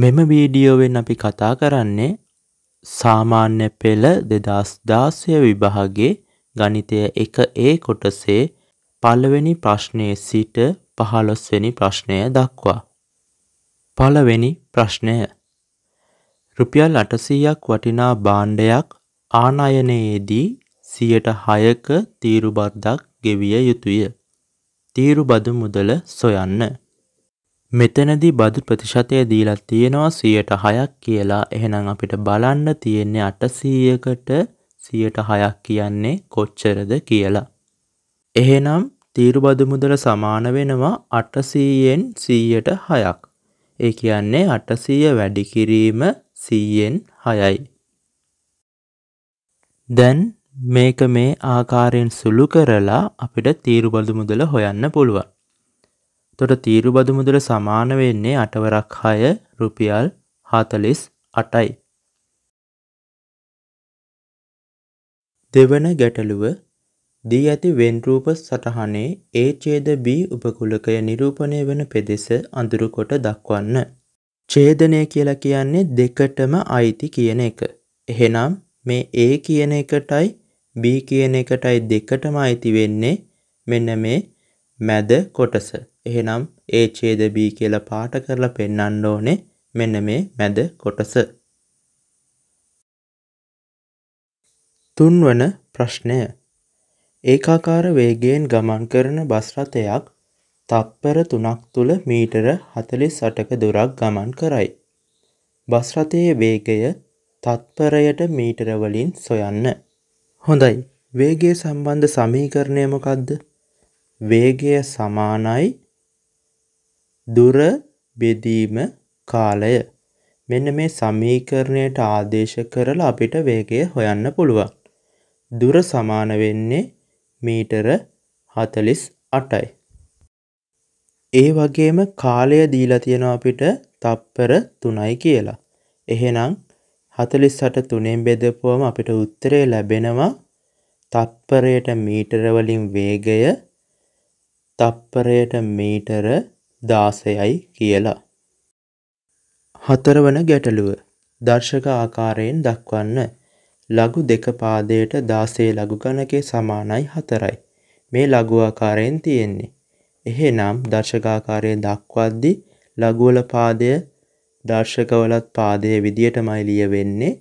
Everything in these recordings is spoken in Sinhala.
මෙම වීඩියෝවෙන් අපි කතා කරන්නේ සාමාන්‍ය පෙළ දෙදස් දාසය විභාගේ ගනිතය එක ඒ කොටසේ පළවෙනි ප්‍රශ්නය සිට පහළොස්වෙනි ප්‍රශ්නය දක්වා. පළවෙනි ප්‍රශ්නය රුපියල් අටසීයක් වටිනා බාණ්ඩයක් ආනයනයේදී සියට හයක තීරුබද්දක් ගෙවිය යුතුය. තීරුබදු මුදල සොයන්න. මෙතනදී බදු ප්‍රතිශතය දීලා තියෙනවා 106ක් කියලා. එහෙනම් අපිට බලන්න තියෙන්නේ 800කට 106ක් කියන්නේ කොච්චරද කියලා. එහෙනම් තීරුබදු මුදල සමාන වෙනවා 800න් 106ක්. ඒ කියන්නේ 800 වැඩි කිරීම 100න් 6යි. දැන් මේක මේ ආකාරයෙන් සුළු කරලා අපිට තීරුබදු මුදල හොයන්න පුළුවන්. තොට තීරුබදු මුදල සමාන වෙන්නේ අටවරක් හය රුපියල් හතලිස් අටයි. දෙවන ගැටලුව දී ඇති වෙන්රූප සටහනේ ඒ චේද B උපකුලකය නිරූපණය වන පෙදෙස අඳුරුකොට දක්වන්න. ඡේදනය කියලා කියන්නේ දෙකටම අයිති කියන එක. එහෙනම් මේ A කියන එකටයි B කියන එකටයි දෙකටම අයිති වෙන්නේ මෙන්න මේ මැද කොටස. එහෙනම් A ඡේද B කියලා පාට කරලා පෙන්වන්න ඕනේ මෙන්න මේ මැද කොටස. තුන්වන ප්‍රශ්නය. ඒකාකාර වේගයෙන් ගමන් කරන බස් රථයක් තත්පර 3ක් තුල මීටර 48ක දුරක් ගමන් කරයි. බස් රථයේ වේගය තත්පරයට මීටර වලින් සොයන්න. හොඳයි. වේගය සම්බන්ධ සමීකරණය මොකද්ද? වේගය සමානයි දුර බෙදීම කාලය මෙන්න මේ සමීකරණයට ආදේශ කරලා අපිට වේගය හොයන්න පුළුවන්. දුර සමාන වෙන්නේ මීටර 48යි. ඒ වගේම කාලය දීලා තියෙනවා අපිට තප්පර 3යි කියලා. එහෙනම් 48 3ෙන් බෙදපුවම අපිට උත්තරේ ලැබෙනවා තප්පරයට මීටර වලින් වේගය තප්පරයට මීටර දාසයයි කියලා. හතරවන ගැටලුව දර්ශක ආකාරයෙන් දක්වන්න ලඝු දෙක පාදයට 16 ලඝු ගණකේ සමානයි 4යි. මේ ලඝු ආකාරයෙන් තියෙන්නේ. එහෙනම් දර්ශක ආකාරය දක්වද්දී ලඝුවල පාදය දර්ශකවලත් පාදයේ විදියටමයි ලියවෙන්නේ.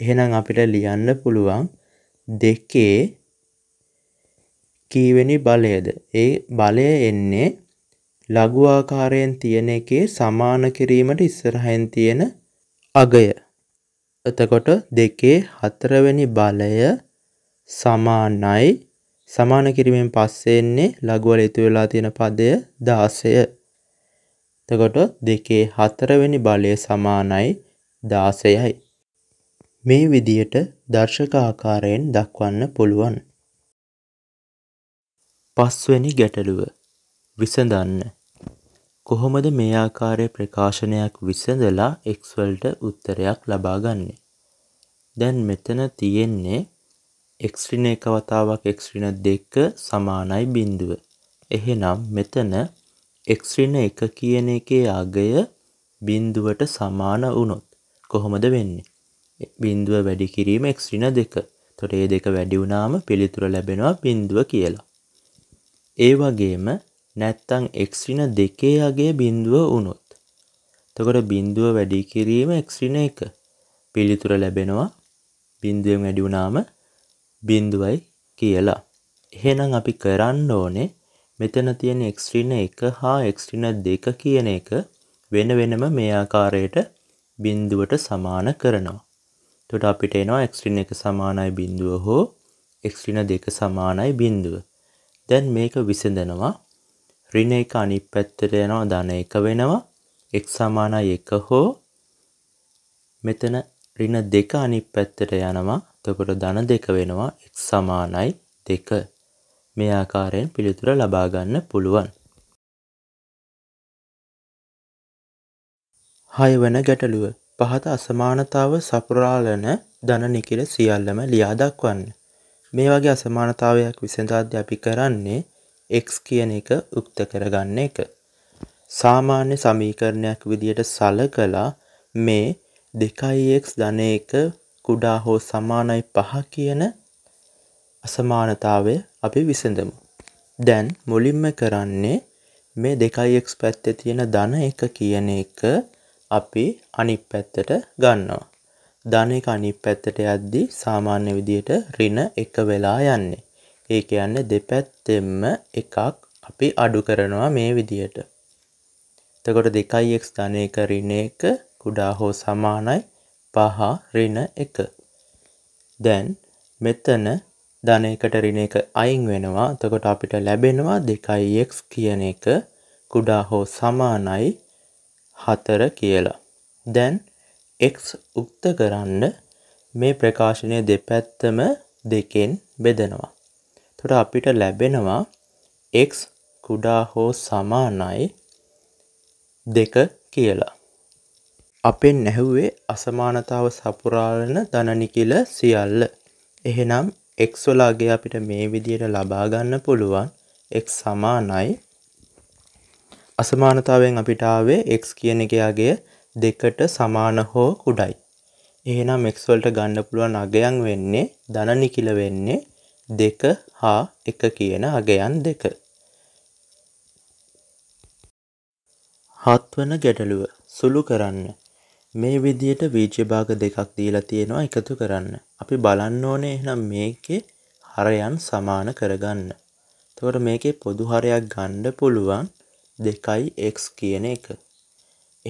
එහෙනම් අපිට ලියන්න පුළුවන් දෙකේ කීවෙනි බලයද? ඒ බලය එන්නේ ලඝු ආකාරයෙන් තියෙන එකේ සමාන කිරීමට ඉස්සරහින් තියෙන අගය. එතකොට දෙකේ හතරවෙනි බලය සමානයි සමාන කිරීමෙන් පස්සේ එන්නේ ලඝු වල ඉතු වෙලා තියෙන පදය 16. එතකොට දෙකේ හතරවෙනි බලය සමානයි 16යි. මේ විදියට දර්ශක ආකාරයෙන් දක්වන්න පුළුවන්. පස්වෙනි ගැටලුව විසඳන්න කොහොමද මේ ආකාරයේ ප්‍රකාශනයක් විසඳලා x වලට උත්තරයක් ලබාගන්නේ? දැන් මෙතන තියෙන්නේ x ඍණ එක වතාවක් x ඍණ 2 සමානයි බිඳුව. එහෙනම් මෙතන x ඍණ 1 කියන එකේ අගය බිඳුවට සමාන වුණොත් කොහොමද වෙන්නේ? බිඳුව වැඩි කිරීම x ඍණ 2. එතකොට මේ දෙක වැඩි වුණාම පිළිතුර ලැබෙනවා බිඳුව කියලා. ඒ වගේම නැත්තං එක්්‍රින දෙකේ අගේ බිඳුව වුණොත් තකොට බිඳුව වැඩි කිරීම එක්්‍රින එක පිළිතුර ලැබෙනවා බින්දුවෙන් වැඩිවුනාම බින්දුවයි කියලා එහෙනම් අපි කරන්න ඕනේ මෙතන තියෙන එක්ස්ට්‍රීන එක හා එක්ස්ට්‍රීන දෙක කියන එක වෙන වෙනම මේ ආකාරයට බින්දුවට සමාන කරනවා. එතකොට අපිට එනවා එක්ස්ට්‍රීන එක සමානයි බින්දුව හෝ එක්ස්ට්‍රීන දෙක සමානයි බින්දුව. දැන් මේක විසඳනවා ඍණ එක අනිත් පැත්තට යනවා ධන එක වෙනවා x සමානයි 1 හෝ මෙතන ඍණ 2 අනිත් පැත්තට යනවා එතකොට ධන 2 වෙනවා x සමානයි 2 මේ ආකාරයෙන් පිළිතුර ලබා ගන්න පුළුවන්. 6 වෙන ගැටලුව පහත අසමානතාව සපුරාලන ධන නිකිල සියල්ලම ලියා දක්වන්න. මේ වගේ අසමානතාවයක් විසඳාද්දී අපි කරන්නේ x කියන එක උක්ත කරගන්න එක. සාමාන්‍ය සමීකරණයක් විදියට සලකලා මේ 2x ධන 1 කුඩා හෝ සමානයි 5 කියන අසමානතාවය අපි විසඳමු. දැන් මුලින්ම කරන්නේ මේ 2x පැත්තේ තියෙන ධන 1 කියන එක අපි අනිත් පැත්තට ගන්නවා. ධන 1 අනිත් පැත්තට යද්දී සාමාන්‍ය විදියට ඍණ 1 වෙලා යන්නේ. ඒ කියන්නේ දෙපැත්තෙන්ම එකක් අපි අඩු කරනවා මේ විදියට. එතකොට 2x ධන 1 ඍණ 1 කුඩා හෝ සමානයි 5 ඍණ 1. දැන් මෙතන ධන 1ට ඍණ 1 අයින් වෙනවා. එතකොට අපිට ලැබෙනවා 2x කියන එක කුඩා හෝ සමානයි 4 කියලා. දැන් x උක්ත කරන්න මේ ප්‍රකාශනය දෙපැත්තම දෙකෙන් බෙදෙනවා. එතට අපිට ලැබෙනවා එක් කුඩා හෝ සමානයි දෙක කියලා. අපෙන් නැහුවේ අසමානතාව සපුරාලන දනනිකිල සියල්ල. එහෙනම් එක්ස්වලාගේ අපිට මේ විදියට ලබාගන්න පුළුවන් එක් සමානයි අසමානතාවෙන් අපිටාවේ එක් කියන එකයාගේ දෙකට සමාන හෝ කුඩයි. එහෙනම් එක්ස්වල්ට ගන්න පුළුවන් අගයන් වෙන්නේ දනනිකිල වෙන්නේ දෙක හා එක කියන අගයන් දෙක. හත්වන ගැටලුව සුළු කරන්න. මේ විදියට වීජභාග දෙකක් දීලා තියෙනවා එකතු කරන්න. අපි බලන්න ඕනේ එහෙනම් මේකේ හරයන් සමාන කරගන්න. එතකොට මේකේ පොදු හරයක් ගන්න පුළුවන් 2x කියන එක.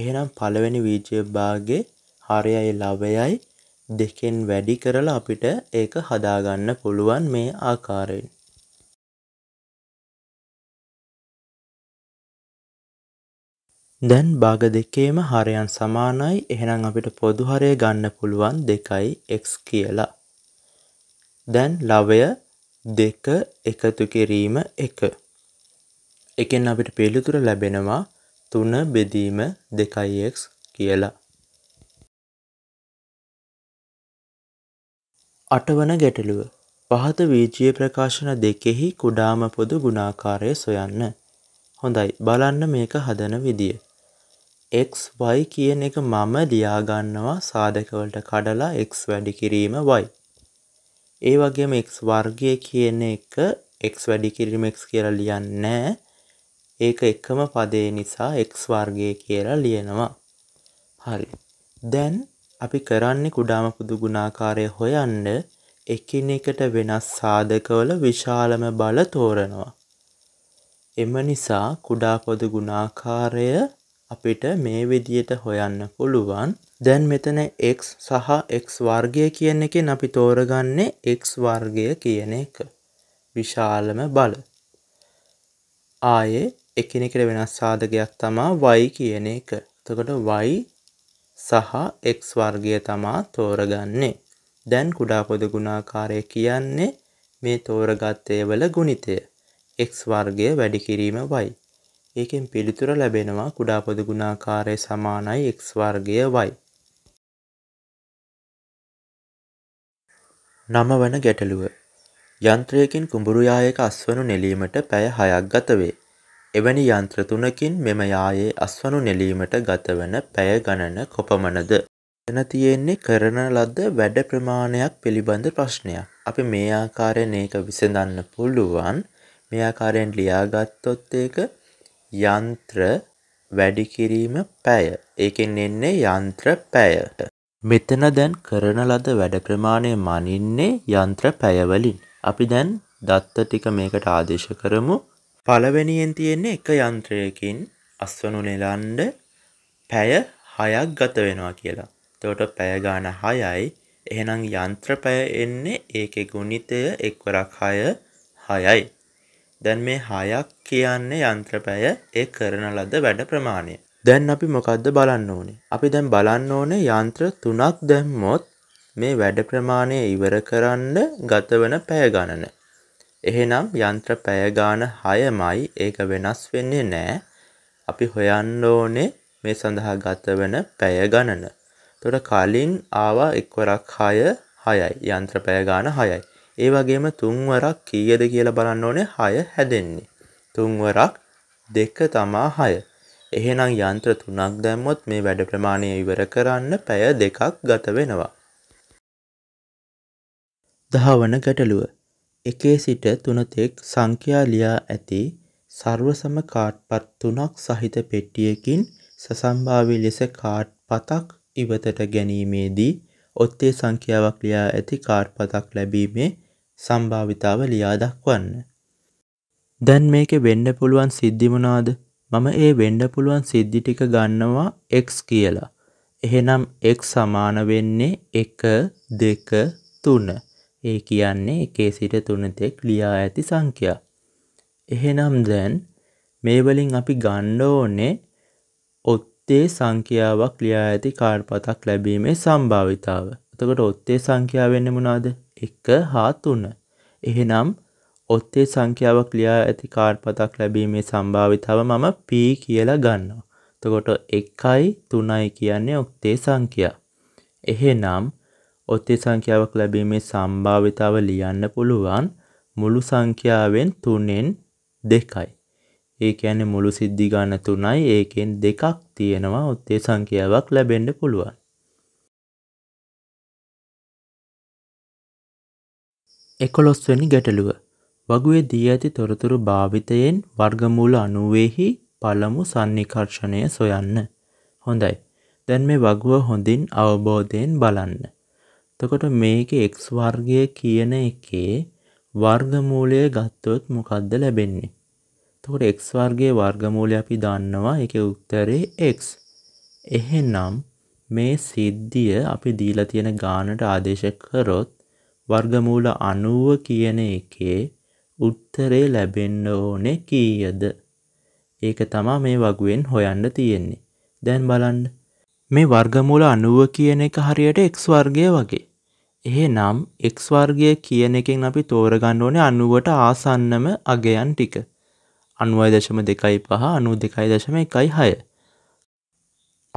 එහෙනම් පළවෙනි වීජභාගයේ හරයයි ලවයයි දෙකෙන් වැඩි කරලා අපිට ඒක හදාගන්න පුළුවන් මේ ආකාරයෙන්. දැන් භාග දෙකේම හරයන් සමානයි එහෙනම් අපිට පොදු හරය ගන්න පුළුවන් 2x කියලා. දැන් ලවය 2 එකතු කිරීම 1. එකෙන් අපිට පිළිතුර ලැබෙනවා 3 බෙදීම 2x කියලා. අටවන ගැටලුව පහත වීජීය ප්‍රකාශන දෙකෙහි කුඩාම පොදු ගුණාකාරය සොයන්න. හොඳයි බලන්න මේක හදන විදිය. xy කියන එක මම ලියාගන්නවා සාධකවලට කඩලා x වැඩි කිරීම y. ඒ වගේම x වර්ගය කියන එක x වැඩි කිරීම x කියලා ලියන්නේ නැහැ. ඒක එකම පදේ නිසා x වර්ගය කියලා ලියනවා. හරි. දැන් අපි කරන්නේ කුඩාම පුදු ගුණාකාරය හොයන්න එකිනෙකට වෙනස් සාධකවල විශාලම බල තෝරනවා. එම නිසා කුඩා පොදු ගුණාකාරය අපිට මේ විදියට හොයන්න පුළුවන්. දැන් මෙතන x සහ x වර්ගය කියන එකෙන් අපි තෝරගන්නේ x වර්ගය කියන එක. විශාලම බල. ආයේ එකිනෙකට වෙනස් සාධකයක් තමා y කියන එක. එතකොට y සහ එක්ස් වර්ගය තමා තෝරගන්නේ. දැන් කුඩා පොද ගුණාකාරය කියන්නේ මේ තෝරගත්තේ වල ගුණිතය. එක්ස් වර්ගය වැඩි කිරීම වයි. ඒකෙන් පිළිතුර ලැබෙනවා කුඩා පොද ගුණාකාරය සමානයි එක්ස් වර්ගය වයි. නම වන ගැටලුව. යන්ත්‍රයකින් කුඹුරුයායක අස්වනු නෙලීමට පැය හයක් ගතවේ. එවැනි යන්ත්‍ර තුනකින් මෙම යායේ අස්වනු නෙලීමට ගතවන පැය ගණන කොපමණද? එතන තියෙන්නේ කරන ලද වැඩ ප්‍රමාණයක් පිළිබඳ ප්‍රශ්නයක්. අපි මේ ආකාරයෙන් ඒක විසඳන්න පුළුවන්. මේ ආකාරයෙන් ලියාගත්තොත් ඒක යන්ත්‍ර වැඩි කිරීම පැය. ඒකෙන් එන්නේ යන්ත්‍ර පැයට. මෙතන දැන් කරන ලද වැඩ ප්‍රමාණය මනින්නේ යන්ත්‍ර පැයවලින්. අපි දැන් දත්ත ටික මේකට ආදේශ කරමු. පළවෙනියෙන් තියෙන්නේ එක යන්ත්‍රයකින් අස්වනු නෙලන්ඩ පැය හයක් ගත වෙනවා කියලා. තවට පැයගාන හයයි එහෙනම් යන්ත්‍රපය එන්නේ ඒක ගුණිතය එක්වරක් හය හයයි. දැන් මේ හයක් කියන්නේ යන්ත්‍රපැය ඒ කරන ලද වැඩ ප්‍රමාණය. දැන් අපි මොකක්ද බලන්න ඕනේ. අපි දැන් බලන්න ඕනේ යන්ත්‍ර තුනක් දැම්මොත් මේ වැඩ ප්‍රමාණය ඉවර කරන්න ගතවන පැය ගණන. එහෙනම් යන්ත්‍ර පැය ගාන 6මයි. ඒක වෙනස් වෙන්නේ නැහැ. අපි හොයන්න ඕනේ මේ සඳහා ගත වෙන පැය ගණන. එතකොට කලින් ආවා එක්වරක් 6 6යි. යන්ත්‍ර පැය ගාන 6යි. ඒ වගේම තුන්වරක් කීයද කියලා බලන්න ඕනේ 6 හැදෙන්නේ. තුන්වරක් 2 තමා 6. එහෙනම් යන්ත්‍ර තුනක් දැම්මොත් මේ වැඩ ප්‍රමාණය ඉවර කරන්න පැය දෙකක් ගත වෙනවා. දහවන ගැටලුව එකේ සිට තුනතෙක් සංඛ්‍යා ලියා ඇති සර්වසම කාඩ්පත් තුනක් සහිත පෙට්ටියකින් සසම්භාවී ලෙස කාඩ් පතක් ඉවතට ගැනීමේදී ඔත්තේ සංඛ්‍යාවක් ලියා ඇති කාඩ් පතක් ලැබීමේ සම්භාවිතාව ලියා දක්වන්න. දැන් මේක වෙන්න පුළුවන් සිද්ධි මොනවාද? මම ඒ වෙන්න පුළුවන් සිද්ධි ටික ගන්නවා x කියලා. එහෙනම් x සමාන වෙන්නේ 1 2 3. ඒ කියන්නේ එකේ සිට තුනතෙක් ලියා ඇති සංඛ්‍යා. එහෙනම් දැන් මේවලින් අපි ගණ්ඩ ඕනේ ඔත්තේ සංඛ්‍යාවක් ලියා ඇති කාර්පතක් ලැබීමේ සම්භාවිතාව. එතකොට ඔත්තේ සංඛ්‍යාව වෙන්නේ මොනවාද? 1 හා 3. එහෙනම් ඔත්තේ සංඛ්‍යාවක් ලියා ඇති කාර්පතක් ලැබීමේ සම්භාවිතාව මම p කියලා ගන්නවා. එතකොට 1යි 3යි කියන්නේ ඔත්තේ සංඛ්‍යා. එහෙනම් ඔත්තේ සංඛ්‍යාවක් ලැබීමේ සම්භාවිතාව ලියන්න පුළුවන් මුළු සංඛ්‍යාවෙන් තුනෙන් දෙකයි. ඒ කියන්නේ මුළු සිද්ධි ගන්න තුනයි ඒකෙන් දෙකක් තියෙනවා ඔත්තේ සංඛ්‍යාවක් ලැබෙන්න පුළුවන්. එකොළොස්වැනි ගැටලුව වගුවේ දී ඇති තොරතුරු භාවිතයෙන් වර්ගමූල අනුවෙහි පළමු සන්නිකර්ෂණය සොයන්න. හොඳයි. දැන් මේ වගුව හොඳින් අවබෝධයෙන් බලන්න. එතකොට මේකේ x වර්ගය කියන එකේ වර්ගමූලය ගත්තොත් මොකද්ද ලැබෙන්නේ? එතකොට x වර්ගයේ වර්ගමූලය අපි දන්නවා ඒකේ උත්තරේ x. එහෙනම් මේ සිද්ධිය අපි දීලා තියෙන ගානට ආදේශ කරොත් වර්ගමූල 90 කියන එකේ උත්තරේ ලැබෙන්න ඕනේ කීයද? ඒක තමයි මේ වගුවෙන් හොයන්න තියෙන්නේ. දැන් බලන්න මේ වර්ගමූල 90 කියන එක හරියට x වර්ගය වගේ. එහෙනම් x වර්ගය කියන එකෙන් අපි තෝරගන්න ඕනේ 90ට ආසන්නම අගයන් ටික. 90.25 92.16.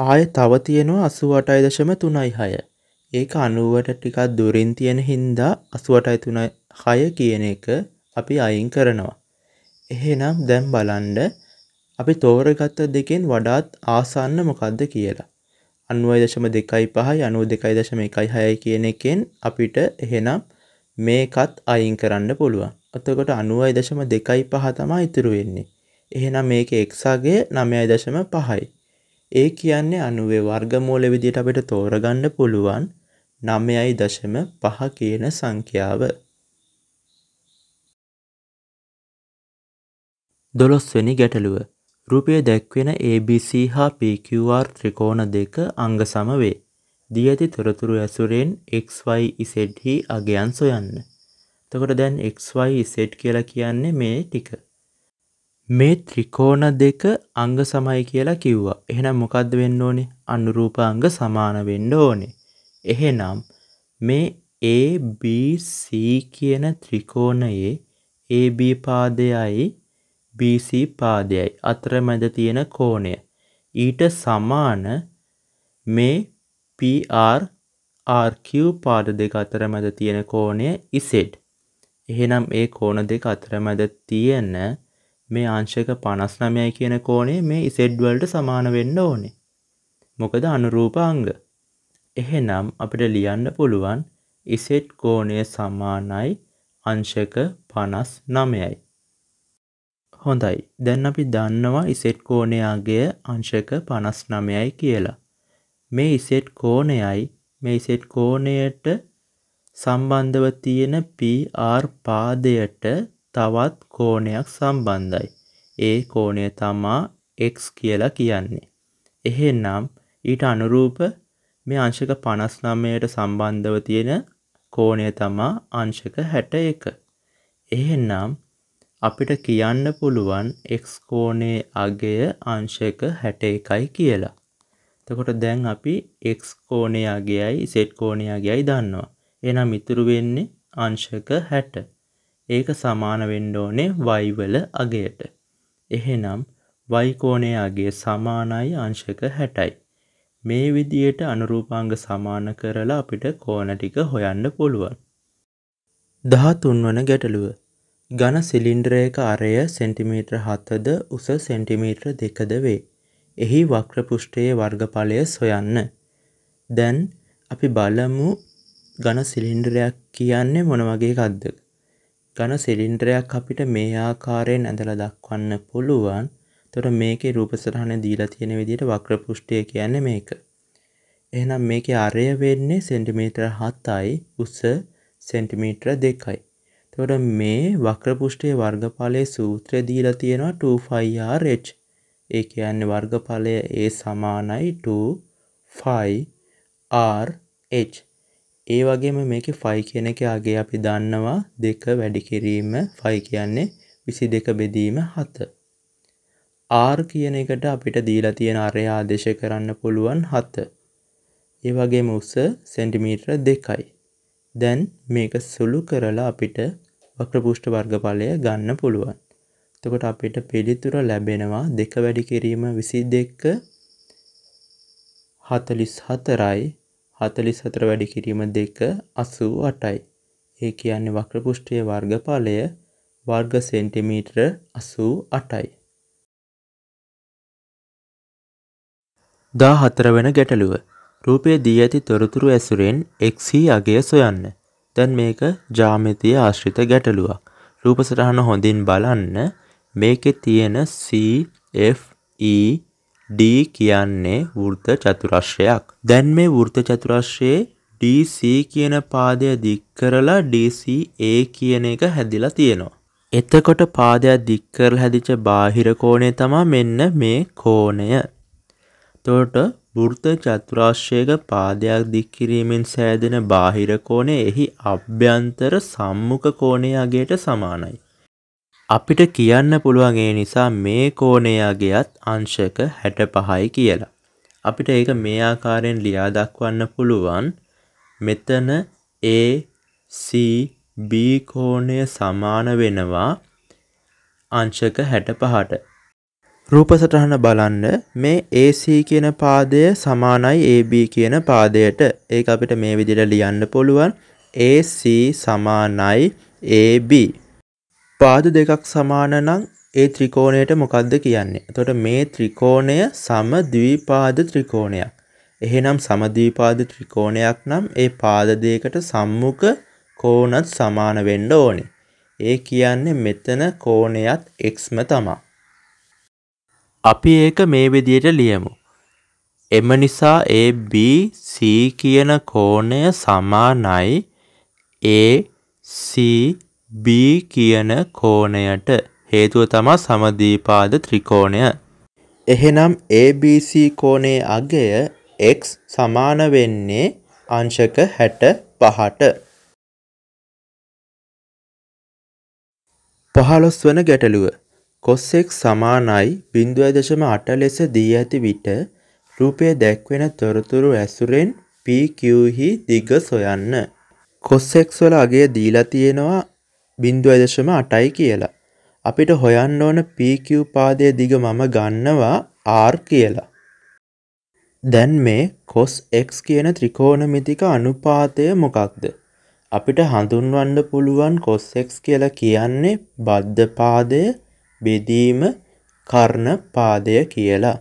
ආය තව තියෙනවා 88.36. ඒක 90ට ටිකක් දුරින් තියෙන හින්දා 88.36 කියන එක අපි අයින් කරනවා. එහෙනම් දැන් බලන්න අපි තෝරගත්ත දෙකෙන් වඩාත් ආසන්න මොකක්ද කියලා. අනුවයි දශම දෙකයි පහයි අනුව දෙකයි දශම එකයි හයයි කියන එකෙන් අපිට එහෙනම් මේකත් අයින් කරන්න පුළුවන්. එතකොට අනුවයි දශම දෙකයි පහ තමයි ඉතුරු වෙන්නේ. එහෙනම් මේක එක්සාගේ නමයයි දශම පහයි. ඒ කියන්නේ අනුවේ වර්ගමූල විදිහට අපිට තෝරගන්න පුළුවන් නමයයි දශම පහ කියන සංඛ්‍යාව. දොළොස්වැනි ගැටලුව රුපය දැක්වෙන ABC හා PQR ත්‍රිකෝණ දෙක අංග සම වේ. දී ඇති තොරතුරු ඇසුරෙන් xyz හි අගයන් සොයන්න. එතකොට දැන් xyz කියලා කියන්නේ මේ ටික. මේ ත්‍රිකෝණ දෙක අංග සමයි කියලා කිව්වා. එහෙනම් මොකද්ද වෙන්න ඕනේ? අනුරූප අංග සමාන වෙන්න ඕනේ. එහෙනම් මේ ABC කියන ත්‍රිකෝණයේ AB පාදයයි BC පාදයයි අතරමැද තියෙන කෝණය. ඊට සමාන මේ PR RQ පාද දෙක අතරමැද තියෙන කෝණය Z. එහෙනම් ඒ කෝණ දෙක අතරමැද තියෙන මේ අංශක 59 කියන කෝණය මේ Z වලට සමාන වෙන්න ඕනේ. මොකද අනුරූප අංග. එහෙනම් අපිට ලියන්න පුළුවන් Z කෝණය සමානයි අංශක 59යි. හොඳයි දැන් අපි දන්නවා ඉසෙට් කෝණයාගේ අංශක පනස් නමයයි කියලා. මේ ඉසෙට් කෝණයයි මේ ඉසෙට් කෝණයට සම්බන්ධව තියෙන PR පාදයට තවත් කෝණයක් සම්බන්ධයි. ඒ කෝණය තමා x කියලා කියන්නේ. එහෙනම් ඊට අනුරූප මේ අංශක 59ට සම්බන්ධව තියෙන කෝණය තමා අංශක 61. එහෙනම් අපිට කියන්න පුළුවන් x කෝණයේ අගය අංශක 61යි කියලා. එතකොට දැන් අපි x කෝණයේ අගයයි z කෝණයේ අගයයි දන්නවා. එහෙනම් ඉතුරු වෙන්නේ අංශක 60. ඒක සමාන වෙන්න ඕනේ y වල අගයට. එහෙනම් y කෝණයේ අගය සමානයි අංශක 60යි. මේ විදියට අනුරූපාංග සමාන කරලා අපිට කෝණ ටික හොයන්න පුළුවන්. 13 වන ගැටලුව ඝන සිලින්ඩරයක අරය සෙන්ටිමීටර් 7ද උස සෙන්ටිමීටර් 2ද වේ. එහි වක්‍ර පෘෂ්ඨයේ වර්ගඵලය සොයන්න. දැන් අපි බලමු ඝන සිලින්ඩරයක් කියන්නේ මොන වගේ එකක්ද? ඝන සිලින්ඩරයක් අපිට මේ ආකාරයෙන් ඇඳලා දක්වන්න පුළුවන්. එතකොට මේකේ රූපසටහන දීලා තියෙන විදිහට වක්‍ර පෘෂ්ඨය කියන්නේ මේක. එහෙනම් මේකේ අරය වෙන්නේ සෙන්ටිමීටර් 7යි උස සෙන්ටිමීටර් 2යි. එතකොට මේ වක්‍ර පෘෂ්ඨයේ වර්ගඵලයේ සූත්‍රය දීලා තියෙනවා 2πrh. ඒ කියන්නේ වර්ගඵලය A සමානයි 2πrh. ඒ වගේම මේකේ ෆයි කියන එක අගේ අපි දන්නවා 2 වැඩි කිරීම ෆයි කියන්නේ 22 බෙදීම 7. R කියන එකට අපිට දීලා තියෙන අරය ආදේශ කරන්න පුළුවන් 7. ඒ වගේම උස සෙන්ටිමීටර 2යි. දැන් මේක සුළු කරලා අපිට වක්‍රපෘෂ්ඨ වර්ගඵලය ගන්න පුළුවන්. එතකොට අපිට පිළිතුර ලැබෙනවා දෙක වැඩි කිරීම 22 44යි 44 වැඩි කිරීම 2 88යි. ඒ කියන්නේ වක්‍රපෘෂ්ඨයේ වර්ගඵලය වර්ග සෙන්ටිමීටර 88යි. 14 වෙන ගැටලුව රූපය දී ඇති තොරතුරු ඇසුරෙන් x හි අගය සොයන්න. දැන් මේක ජ්‍යාමිතිය ආශ්‍රිත ගැටලුවක්. රූප සටහන හොඳින් බලන්න මේකේ තියෙන C F E D කියන්නේ වෘත්ත චතුරස්‍රයක්. දැන් මේ වෘත්ත චතුරස්‍රයේ DC කියන පාදය දික් කරලා DCA කියන එක හැදිලා තියෙනවා. එතකොට පාදයක් දික් කරලා හැදිච්ච බාහිර කෝණය තමයි මෙන්න මේ කෝණය. එතකොට වෘත චතුරාශ්‍රයක පාදයක් දික් කිරීමෙන් සෑදෙන බාහිර කෝණය එහි අභ්‍යන්තර සම්මුඛ කෝණය අගයට සමානයි. අපිට කියන්න පුළුවන් ඒ නිසා මේ කෝණය අගයත් අංශක 65යි කියලා. අපිට ඒක මේ ආකාරයෙන් ලියා දක්වන්න පුළුවන්. මෙතන A C B කෝණය සමාන වෙනවා අංශක 65ට. රූප සටහන බලන්න මේ AC කියන පාදය සමානයි AB කියන පාදයට. ඒක අපිට මේ විදිහට ලියන්න පුළුවන්. AC සමානයි AB. පාද දෙකක් සමාන නම් ඒ ත්‍රිකෝණයට මොකද්ද කියන්නේ? එතකොට මේ ත්‍රිකෝණය සමද්විපාද ත්‍රිකෝණයක්. එහෙනම් සමද්විපාද ත්‍රිකෝණයක් නම් ඒ පාද දෙකට සම්මුඛ කෝණත් සමාන වෙන්න ඕනේ. ඒ කියන්නේ මෙතන කෝණයත් x ම තමයි. අපි ඒක මේ විදියට ලියමු. එම නිසා AB C කියන කෝණය සමානයි ACB කියන කෝණයට. හේතුව තමා සමදීපාද ත්‍රිකෝණය. එහෙනම් ABC කෝණයේ අගය x සමාන වෙන්නේ අංශක 65ට. 15 වන ගැටලුව කොස්සෙක් සමානයි බිින්දුවය දශම අට ලෙස දී ඇති විට රූපය දැක්වෙන තොරතුරු ඇසුරෙන් PQහි දිග සොයන්න. කොස්සෙක්ස්වල අගේ දීලා තියෙනවා බිින්දුවදශම අටයි කියලා. අපිට හොයන්න ඕන PQ පාදය දිග මම ගන්නවා R කියලා. දැන් මේ කොස් X කියන ත්‍රිකෝණමිතික අනුපාතය මොකක්ද. අපිට හඳුන්වන්න පුළුවන් කොස්සෙක්ස් කියලා කියන්නේ බද්ධ පාදය බෙදීම කර්ණ පාදය කියලා.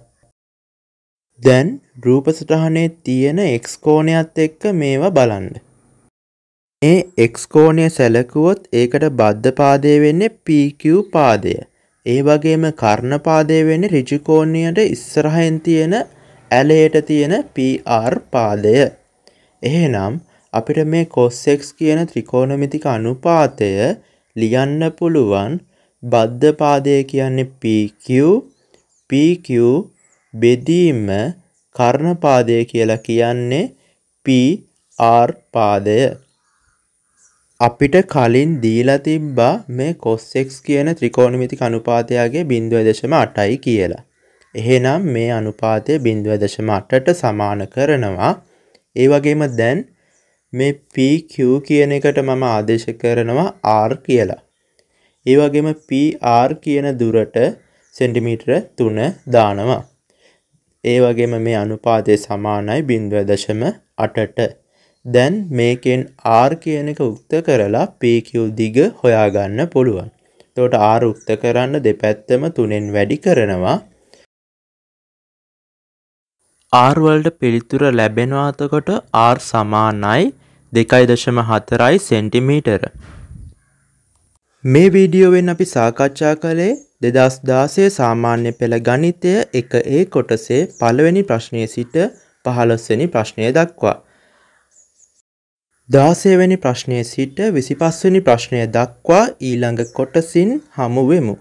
දැන් රූප සටහනේ තියෙන x කෝණයත් එක්ක මේවා බලන්න. මේ x කෝණය සැලකුවොත් ඒකට බද්ධ පාදය වෙන්නේ PQ පාදය. ඒ වගේම කර්ණ පාදය වෙන්නේ ඍජු කෝණයට ඉස්සරහින් තියෙන ඇලයට තියෙන PR පාදය. එහෙනම් අපිට මේ cos x කියන ත්‍රිකෝණමිතික අනුපාතය ලියන්න පුළුවන් බද්ධපාදය කියන්නේ PQ PQ බෙදීම කර්ණපාදය කියලා කියන්නේ PR පාදය අපිට කලින් දීලා තිබ්බා මේ cos x කියන ත්‍රිකෝණමිතික අනුපාතයගේ 0.8යි කියලා. එහෙනම් මේ අනුපාතය 0.8ට සමාන කරනවා. ඒ වගේම දැන් මේ PQ කියන එකට මම ආදේශ කරනවා R කියලා. ඒ වගේම PR කියන දුරට සෙන්ටිමීටර 3 දානවා. ඒ වගේම මේ අනුපාතය සමානයි 0.8ට. දැන් මේකෙන් R කියන එක උක්ත කරලා PQ දිග හොයාගන්න පුළුවන්. එතකොට R උක්ත කරන්න දෙපැත්තම 3ෙන් වැඩි කරනවා. R වලට පිළිතුර ලැබෙනවා එතකොට R සමානයි 2.4 සෙන්ටිමීටර. මේ වීඩියෝවෙන් අපි සාකච්ඡා කළේ දෙදස් දාසය සාමාන්‍ය පෙළ ගණිතය එක ඒ කොටසේ පළවෙනි ප්‍රශ්නය සිට පහළොස්වැනි ප්‍රශ්නය දක්වා. දාසයවැනි ප්‍රශ්නය සිට විසිපස්වනි ප්‍රශ්නය දක්වා ඊළඟ කොටසින් හමුවෙමු.